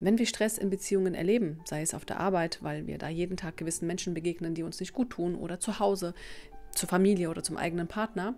Wenn wir Stress in Beziehungen erleben, sei es auf der Arbeit, weil wir da jeden Tag gewissen Menschen begegnen, die uns nicht gut tun, oder zu Hause, zur Familie oder zum eigenen Partner,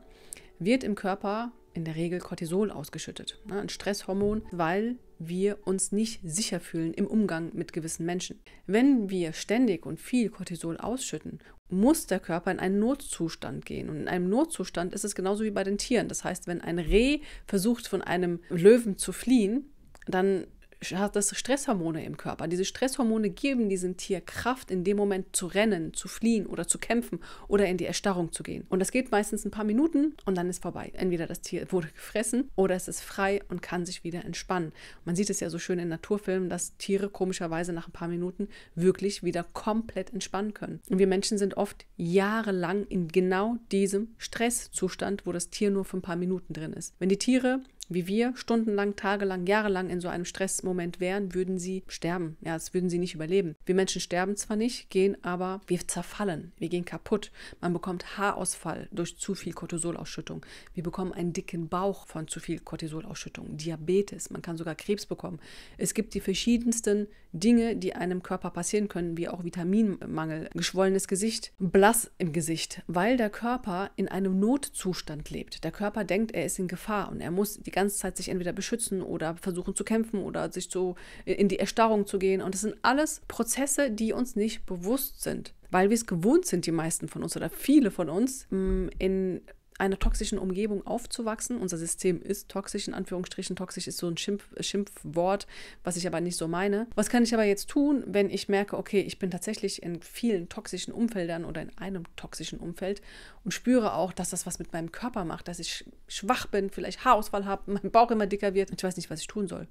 wird im Körper in der Regel Cortisol ausgeschüttet, ne, ein Stresshormon, weil wir uns nicht sicher fühlen im Umgang mit gewissen Menschen. Wenn wir ständig und viel Cortisol ausschütten, muss der Körper in einen Notzustand gehen. Und in einem Notzustand ist es genauso wie bei den Tieren. Das heißt, wenn ein Reh versucht, von einem Löwen zu fliehen, dann hat das Stresshormone im Körper. Diese Stresshormone geben diesem Tier Kraft, in dem Moment zu rennen, zu fliehen oder zu kämpfen oder in die Erstarrung zu gehen. Und das geht meistens ein paar Minuten und dann ist vorbei. Entweder das Tier wurde gefressen oder es ist frei und kann sich wieder entspannen. Man sieht es ja so schön in Naturfilmen, dass Tiere komischerweise nach ein paar Minuten wirklich wieder komplett entspannen können. Und wir Menschen sind oft jahrelang in genau diesem Stresszustand, wo das Tier nur für ein paar Minuten drin ist. Wenn die Tiere wie wir stundenlang, tagelang, jahrelang in so einem Stressmoment wären, würden sie sterben. Ja, das würden sie nicht überleben. Wir Menschen sterben zwar nicht, gehen aber, wir zerfallen, wir gehen kaputt. Man bekommt Haarausfall durch zu viel Cortisolausschüttung. Wir bekommen einen dicken Bauch von zu viel Cortisolausschüttung, Diabetes, man kann sogar Krebs bekommen. Es gibt die verschiedensten Dinge, die einem Körper passieren können, wie auch Vitaminmangel, geschwollenes Gesicht, blass im Gesicht, weil der Körper in einem Notzustand lebt. Der Körper denkt, er ist in Gefahr und er muss die ganze ganze Zeit sich entweder beschützen oder versuchen zu kämpfen oder sich so in die Erstarrung zu gehen. Und das sind alles Prozesse, die uns nicht bewusst sind weil wir es gewohnt sind, die meisten von uns oder viele von uns, mm, in einer toxischen Umgebung aufzuwachsen. Unser System ist toxisch, in Anführungsstrichen. Toxisch ist so ein Schimpf, Schimpfwort, was ich aber nicht so meine. Was kann ich aber jetzt tun, wenn ich merke, okay, ich bin tatsächlich in vielen toxischen Umfeldern oder in einem toxischen Umfeld und spüre auch, dass das was mit meinem Körper macht, dass ich schwach bin, vielleicht Haarausfall habe, mein Bauch immer dicker wird. und Ich weiß nicht, was ich tun soll.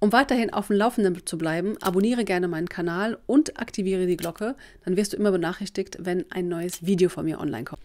Um weiterhin auf dem Laufenden zu bleiben, abonniere gerne meinen Kanal und aktiviere die Glocke. Dann wirst du immer benachrichtigt, wenn ein neues Video von mir online kommt.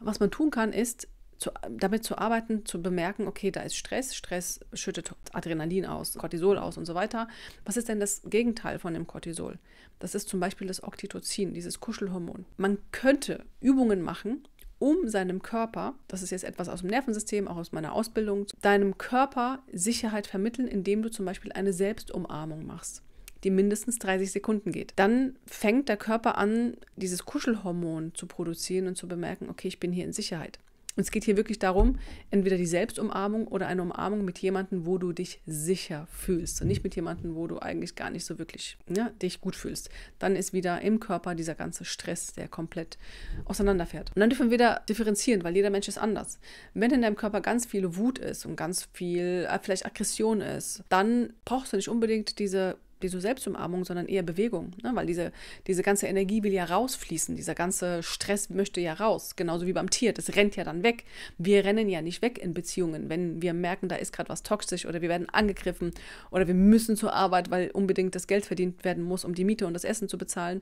Was man tun kann, ist, zu, damit zu arbeiten, zu bemerken, okay, da ist Stress, Stress schüttet Adrenalin aus, Cortisol aus und so weiter. Was ist denn das Gegenteil von dem Cortisol? Das ist zum Beispiel das Oktitocin, dieses Kuschelhormon. Man könnte Übungen machen, um seinem Körper, das ist jetzt etwas aus dem Nervensystem, auch aus meiner Ausbildung, deinem Körper Sicherheit vermitteln, indem du zum Beispiel eine Selbstumarmung machst die mindestens 30 Sekunden geht. Dann fängt der Körper an, dieses Kuschelhormon zu produzieren und zu bemerken, okay, ich bin hier in Sicherheit. Und es geht hier wirklich darum, entweder die Selbstumarmung oder eine Umarmung mit jemandem, wo du dich sicher fühlst und nicht mit jemandem, wo du eigentlich gar nicht so wirklich ja, ne, dich gut fühlst. Dann ist wieder im Körper dieser ganze Stress, der komplett auseinanderfährt. Und dann dürfen wir wieder differenzieren, weil jeder Mensch ist anders. Wenn in deinem Körper ganz viel Wut ist und ganz viel äh, vielleicht Aggression ist, dann brauchst du nicht unbedingt diese diese Selbstumarmung, sondern eher Bewegung, ne? weil diese, diese ganze Energie will ja rausfließen, dieser ganze Stress möchte ja raus, genauso wie beim Tier, das rennt ja dann weg. Wir rennen ja nicht weg in Beziehungen, wenn wir merken, da ist gerade was toxisch oder wir werden angegriffen oder wir müssen zur Arbeit, weil unbedingt das Geld verdient werden muss, um die Miete und das Essen zu bezahlen,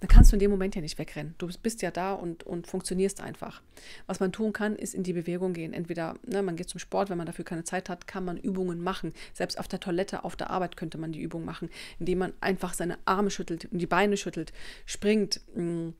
dann kannst du in dem Moment ja nicht wegrennen. Du bist ja da und, und funktionierst einfach. Was man tun kann, ist in die Bewegung gehen. Entweder ne, man geht zum Sport, wenn man dafür keine Zeit hat, kann man Übungen machen. Selbst auf der Toilette, auf der Arbeit könnte man die Übung machen indem man einfach seine Arme schüttelt und die Beine schüttelt, springt, mm,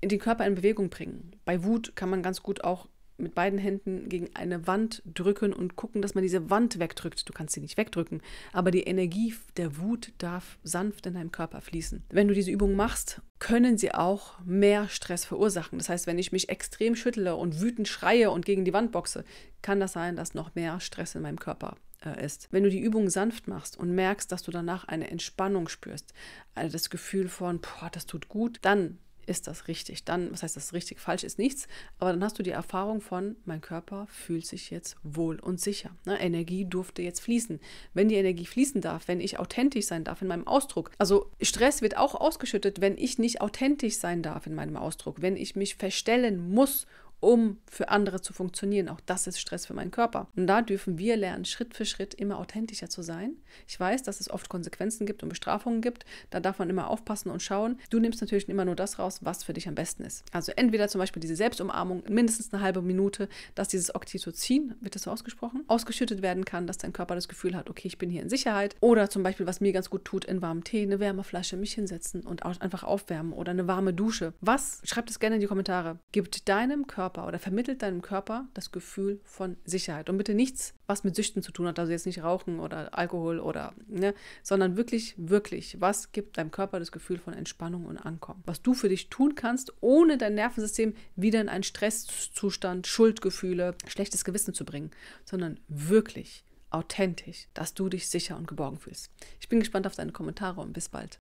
in den Körper in Bewegung bringen. Bei Wut kann man ganz gut auch mit beiden Händen gegen eine Wand drücken und gucken, dass man diese Wand wegdrückt. Du kannst sie nicht wegdrücken, aber die Energie der Wut darf sanft in deinem Körper fließen. Wenn du diese Übung machst, können sie auch mehr Stress verursachen. Das heißt, wenn ich mich extrem schüttle und wütend schreie und gegen die Wand boxe, kann das sein, dass noch mehr Stress in meinem Körper äh, ist. Wenn du die Übung sanft machst und merkst, dass du danach eine Entspannung spürst, also das Gefühl von, boah, das tut gut, dann ist das richtig. Dann, was heißt das richtig? Falsch ist nichts, aber dann hast du die Erfahrung von, mein Körper fühlt sich jetzt wohl und sicher. Ne? Energie durfte jetzt fließen. Wenn die Energie fließen darf, wenn ich authentisch sein darf in meinem Ausdruck. Also Stress wird auch ausgeschüttet, wenn ich nicht authentisch sein darf in meinem Ausdruck, wenn ich mich verstellen muss um für andere zu funktionieren. Auch das ist Stress für meinen Körper. Und da dürfen wir lernen, Schritt für Schritt immer authentischer zu sein. Ich weiß, dass es oft Konsequenzen gibt und Bestrafungen gibt. Da darf man immer aufpassen und schauen. Du nimmst natürlich immer nur das raus, was für dich am besten ist. Also entweder zum Beispiel diese Selbstumarmung, mindestens eine halbe Minute, dass dieses Oxytocin, wird das so ausgesprochen, ausgeschüttet werden kann, dass dein Körper das Gefühl hat, okay, ich bin hier in Sicherheit. Oder zum Beispiel, was mir ganz gut tut, in warmem Tee, eine Wärmeflasche, mich hinsetzen und einfach aufwärmen oder eine warme Dusche. Was, schreibt es gerne in die Kommentare, gibt deinem Körper Körper oder vermittelt deinem Körper das Gefühl von Sicherheit. Und bitte nichts, was mit Süchten zu tun hat, also jetzt nicht Rauchen oder Alkohol oder, ne, sondern wirklich, wirklich, was gibt deinem Körper das Gefühl von Entspannung und Ankommen? Was du für dich tun kannst, ohne dein Nervensystem wieder in einen Stresszustand, Schuldgefühle, schlechtes Gewissen zu bringen, sondern wirklich authentisch, dass du dich sicher und geborgen fühlst. Ich bin gespannt auf deine Kommentare und bis bald.